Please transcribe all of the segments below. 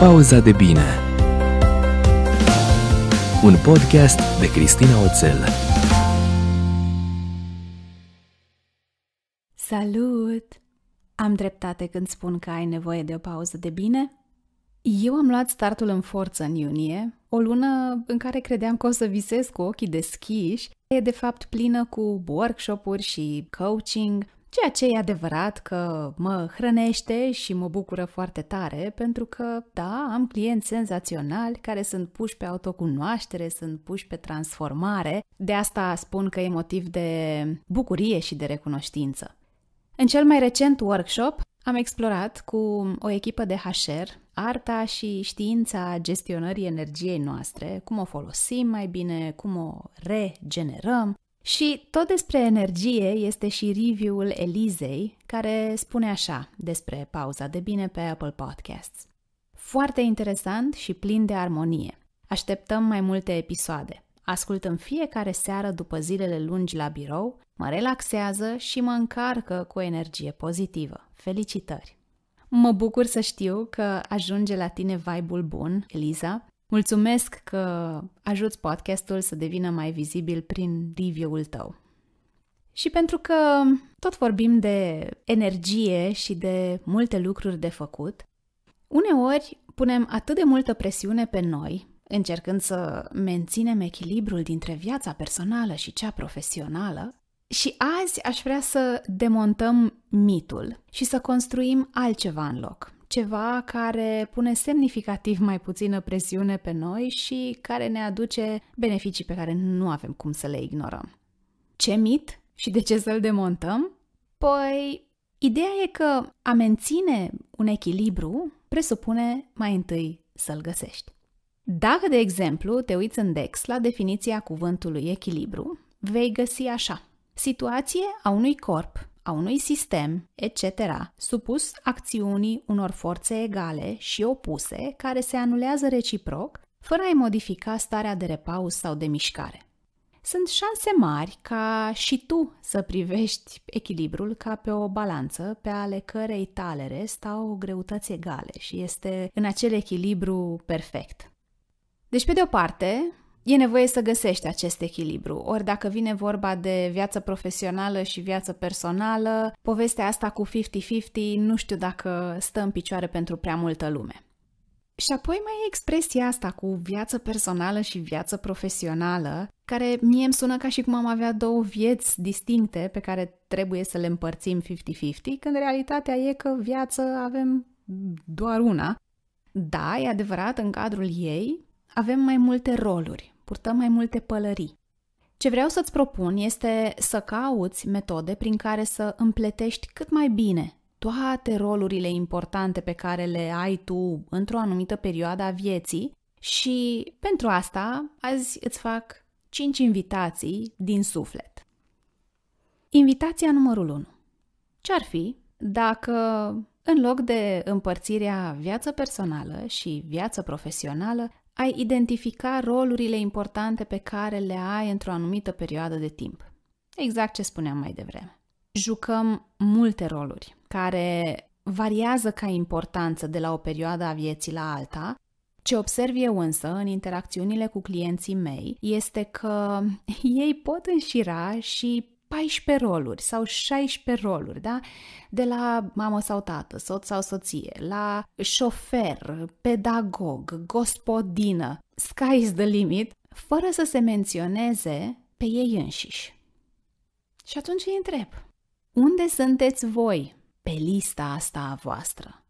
Pauza de bine Un podcast de Cristina Oțel Salut! Am dreptate când spun că ai nevoie de o pauză de bine? Eu am luat startul în forță în iunie, o lună în care credeam că o să visez cu ochii deschiși, e de fapt plină cu workshop-uri și coaching, Ceea ce e adevărat că mă hrănește și mă bucură foarte tare, pentru că, da, am clienți senzaționali care sunt puși pe autocunoaștere, sunt puși pe transformare. De asta spun că e motiv de bucurie și de recunoștință. În cel mai recent workshop am explorat cu o echipă de HR arta și știința gestionării energiei noastre, cum o folosim mai bine, cum o regenerăm, și tot despre energie este și review-ul Elizei, care spune așa despre pauza de bine pe Apple Podcasts. Foarte interesant și plin de armonie. Așteptăm mai multe episoade. Ascult în fiecare seară după zilele lungi la birou, mă relaxează și mă încarcă cu energie pozitivă. Felicitări! Mă bucur să știu că ajunge la tine vibe-ul bun, Eliza, Mulțumesc că ajuți podcastul să devină mai vizibil prin review-ul tău. Și pentru că tot vorbim de energie și de multe lucruri de făcut, uneori punem atât de multă presiune pe noi, încercând să menținem echilibrul dintre viața personală și cea profesională, și azi aș vrea să demontăm mitul și să construim altceva în loc, ceva care pune semnificativ mai puțină presiune pe noi și care ne aduce beneficii pe care nu avem cum să le ignorăm. Ce mit și de ce să-l demontăm? Păi, ideea e că a menține un echilibru presupune mai întâi să-l găsești. Dacă, de exemplu, te uiți în Dex la definiția cuvântului echilibru, vei găsi așa. Situație a unui corp a unui sistem, etc., supus acțiunii unor forțe egale și opuse care se anulează reciproc, fără a-i modifica starea de repaus sau de mișcare. Sunt șanse mari ca și tu să privești echilibrul ca pe o balanță pe ale cărei talere stau greutăți egale și este în acel echilibru perfect. Deci, pe de o parte, e nevoie să găsești acest echilibru. Ori dacă vine vorba de viață profesională și viață personală, povestea asta cu 50-50 nu știu dacă stă în picioare pentru prea multă lume. Și apoi mai e expresia asta cu viață personală și viață profesională, care mie îmi sună ca și cum am avea două vieți distincte pe care trebuie să le împărțim 50-50, când realitatea e că viață avem doar una. Da, e adevărat, în cadrul ei avem mai multe roluri, purtăm mai multe pălării. Ce vreau să-ți propun este să cauți metode prin care să împletești cât mai bine toate rolurile importante pe care le ai tu într-o anumită perioadă a vieții și pentru asta azi îți fac 5 invitații din suflet. Invitația numărul 1. Ce-ar fi dacă în loc de împărțirea viață personală și viață profesională ai identifica rolurile importante pe care le ai într-o anumită perioadă de timp. Exact ce spuneam mai devreme. Jucăm multe roluri care variază ca importanță de la o perioadă a vieții la alta. Ce observ eu însă în interacțiunile cu clienții mei este că ei pot înșira și 14 roluri sau 16 roluri, da? De la mamă sau tată, soț sau soție, la șofer, pedagog, gospodină, sky's the limit, fără să se menționeze pe ei înșiși. Și atunci îi întreb, unde sunteți voi pe lista asta a voastră?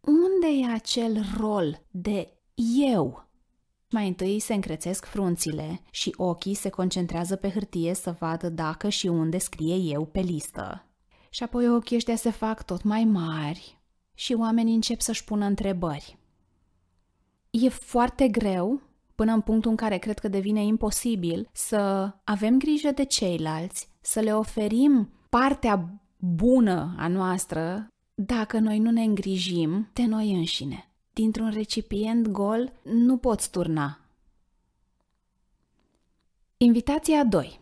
Unde e acel rol de eu mai întâi se încrețesc frunțile și ochii se concentrează pe hârtie să vadă dacă și unde scrie eu pe listă. Și apoi ochii ăștia se fac tot mai mari și oamenii încep să-și pună întrebări. E foarte greu, până în punctul în care cred că devine imposibil, să avem grijă de ceilalți, să le oferim partea bună a noastră dacă noi nu ne îngrijim de noi înșine dintr-un recipient gol nu poți turna. Invitația 2.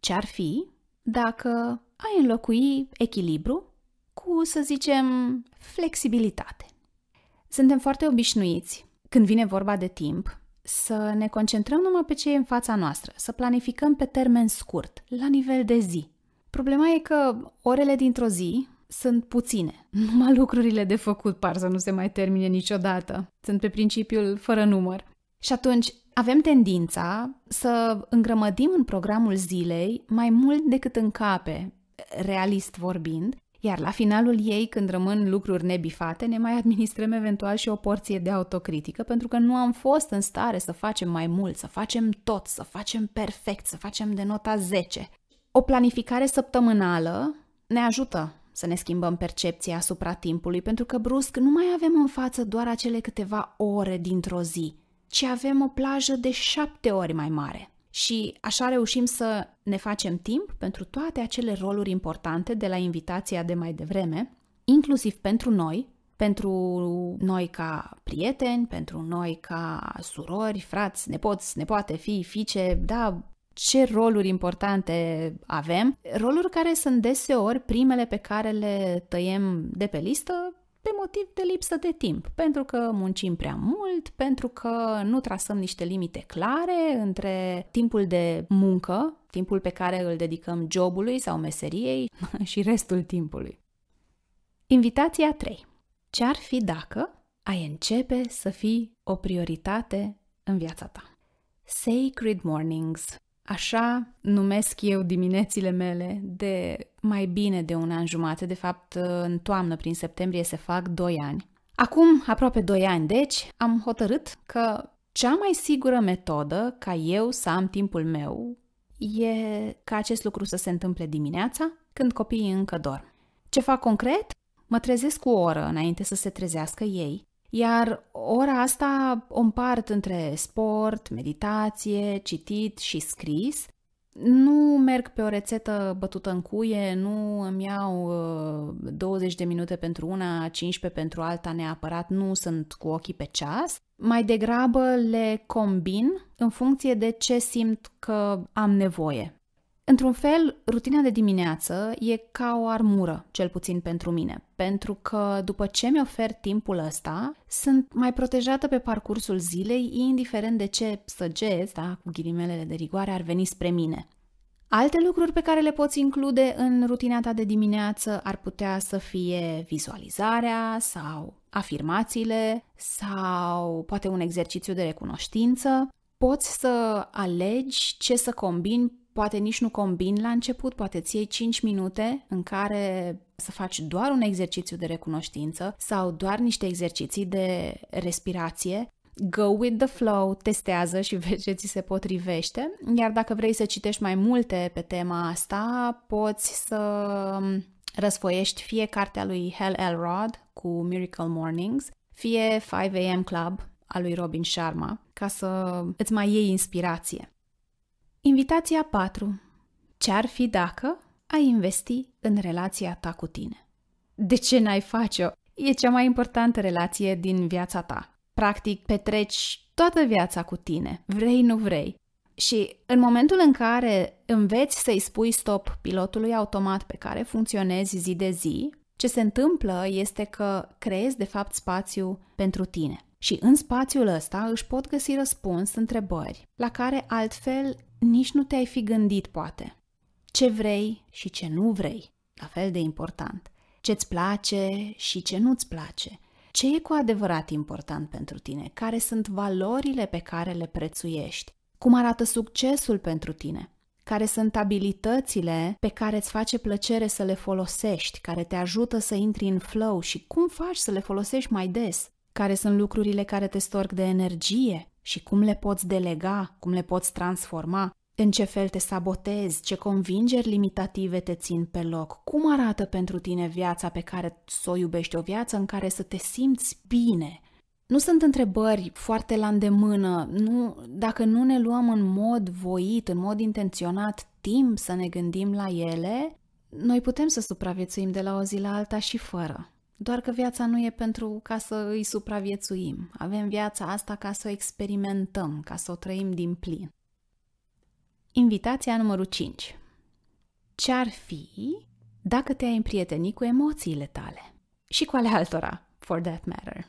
Ce-ar fi dacă ai înlocui echilibru cu, să zicem, flexibilitate? Suntem foarte obișnuiți, când vine vorba de timp, să ne concentrăm numai pe ce e în fața noastră, să planificăm pe termen scurt, la nivel de zi. Problema e că orele dintr-o zi sunt puține. Numai lucrurile de făcut par să nu se mai termine niciodată. Sunt pe principiul fără număr. Și atunci avem tendința să îngrămădim în programul zilei mai mult decât cape, realist vorbind, iar la finalul ei, când rămân lucruri nebifate, ne mai administrăm eventual și o porție de autocritică, pentru că nu am fost în stare să facem mai mult, să facem tot, să facem perfect, să facem de nota 10. O planificare săptămânală ne ajută să ne schimbăm percepția asupra timpului, pentru că brusc nu mai avem în față doar acele câteva ore dintr-o zi, ci avem o plajă de șapte ori mai mare. Și așa reușim să ne facem timp pentru toate acele roluri importante de la invitația de mai devreme, inclusiv pentru noi, pentru noi ca prieteni, pentru noi ca surori, frați, nepoți, nepoate, fi, fiice, da, ce roluri importante avem, roluri care sunt deseori primele pe care le tăiem de pe listă pe motiv de lipsă de timp, pentru că muncim prea mult, pentru că nu trasăm niște limite clare între timpul de muncă, timpul pe care îl dedicăm jobului sau meseriei și restul timpului. Invitația 3. Ce ar fi dacă ai începe să fii o prioritate în viața ta? Sacred Mornings Așa numesc eu diminețile mele de mai bine de un an jumate, de fapt în toamnă, prin septembrie, se fac 2 ani. Acum aproape 2 ani, deci, am hotărât că cea mai sigură metodă ca eu să am timpul meu e ca acest lucru să se întâmple dimineața, când copiii încă dorm. Ce fac concret? Mă trezesc cu o oră înainte să se trezească ei iar ora asta o împart între sport, meditație, citit și scris. Nu merg pe o rețetă bătută în cuie, nu îmi iau 20 uh, de minute pentru una, 15 pentru alta neapărat, nu sunt cu ochii pe ceas. Mai degrabă le combin în funcție de ce simt că am nevoie. Într-un fel, rutina de dimineață e ca o armură, cel puțin pentru mine, pentru că după ce mi-ofer timpul ăsta, sunt mai protejată pe parcursul zilei, indiferent de ce săgeți, da, ghilimelele de rigoare, ar veni spre mine. Alte lucruri pe care le poți include în rutina ta de dimineață ar putea să fie vizualizarea sau afirmațiile sau poate un exercițiu de recunoștință. Poți să alegi ce să combini poate nici nu combin la început, poate ți iei 5 minute în care să faci doar un exercițiu de recunoștință sau doar niște exerciții de respirație. Go with the flow, testează și vezi ce ți se potrivește. Iar dacă vrei să citești mai multe pe tema asta, poți să um, răsfoiești fie cartea lui Hal Elrod cu Miracle Mornings, fie 5am Club a lui Robin Sharma, ca să îți mai iei inspirație. Invitația 4. Ce-ar fi dacă ai investi în relația ta cu tine? De ce n-ai face-o? E cea mai importantă relație din viața ta. Practic, petreci toată viața cu tine, vrei, nu vrei. Și în momentul în care înveți să-i spui stop pilotului automat pe care funcționezi zi de zi, ce se întâmplă este că creezi de fapt spațiu pentru tine. Și în spațiul ăsta își pot găsi răspuns întrebări la care altfel nici nu te-ai fi gândit, poate. Ce vrei și ce nu vrei, la fel de important. Ce-ți place și ce nu-ți place. Ce e cu adevărat important pentru tine? Care sunt valorile pe care le prețuiești? Cum arată succesul pentru tine? Care sunt abilitățile pe care îți face plăcere să le folosești, care te ajută să intri în flow și cum faci să le folosești mai des? Care sunt lucrurile care te storc de energie? și cum le poți delega, cum le poți transforma, în ce fel te sabotezi, ce convingeri limitative te țin pe loc, cum arată pentru tine viața pe care să o iubești, o viață în care să te simți bine. Nu sunt întrebări foarte la îndemână, nu, dacă nu ne luăm în mod voit, în mod intenționat timp să ne gândim la ele, noi putem să supraviețuim de la o zi la alta și fără. Doar că viața nu e pentru ca să îi supraviețuim. Avem viața asta ca să o experimentăm, ca să o trăim din plin. Invitația numărul 5. Ce-ar fi dacă te-ai împrieteni cu emoțiile tale? Și cu ale altora, for that matter.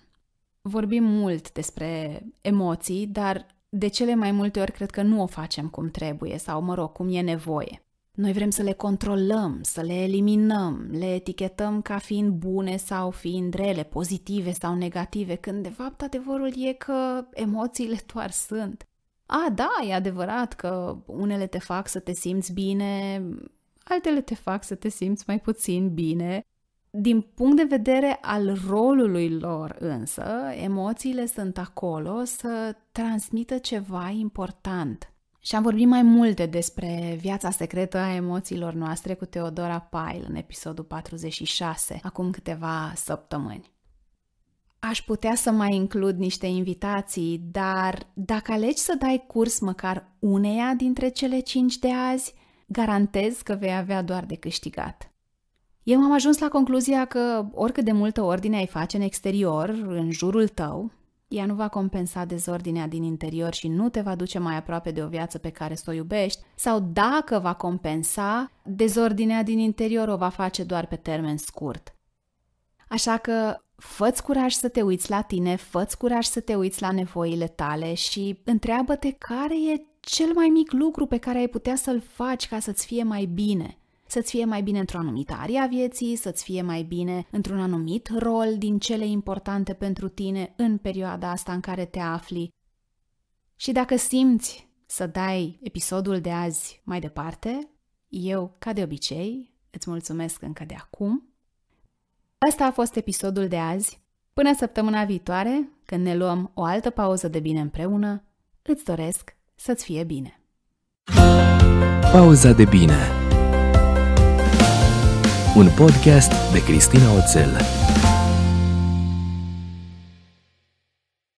Vorbim mult despre emoții, dar de cele mai multe ori cred că nu o facem cum trebuie sau, mă rog, cum e nevoie. Noi vrem să le controlăm, să le eliminăm, le etichetăm ca fiind bune sau fiind rele, pozitive sau negative, când de fapt adevărul e că emoțiile doar sunt. A, da, e adevărat că unele te fac să te simți bine, altele te fac să te simți mai puțin bine. Din punct de vedere al rolului lor însă, emoțiile sunt acolo să transmită ceva important – și am vorbit mai multe despre viața secretă a emoțiilor noastre cu Teodora Pyle în episodul 46, acum câteva săptămâni. Aș putea să mai includ niște invitații, dar dacă alegi să dai curs măcar uneia dintre cele cinci de azi, garantez că vei avea doar de câștigat. Eu am ajuns la concluzia că oricât de multă ordine ai face în exterior, în jurul tău, ea nu va compensa dezordinea din interior și nu te va duce mai aproape de o viață pe care să o iubești, sau dacă va compensa, dezordinea din interior o va face doar pe termen scurt. Așa că fă curaj să te uiți la tine, fă curaj să te uiți la nevoile tale și întreabă-te care e cel mai mic lucru pe care ai putea să-l faci ca să-ți fie mai bine – să-ți fie mai bine într-o anumită area a vieții, să-ți fie mai bine într-un anumit rol din cele importante pentru tine în perioada asta în care te afli. Și dacă simți să dai episodul de azi mai departe, eu, ca de obicei, îți mulțumesc încă de acum. Asta a fost episodul de azi. Până săptămâna viitoare, când ne luăm o altă pauză de bine împreună, îți doresc să-ți fie bine. Pauza de bine un podcast de Cristina Oțel.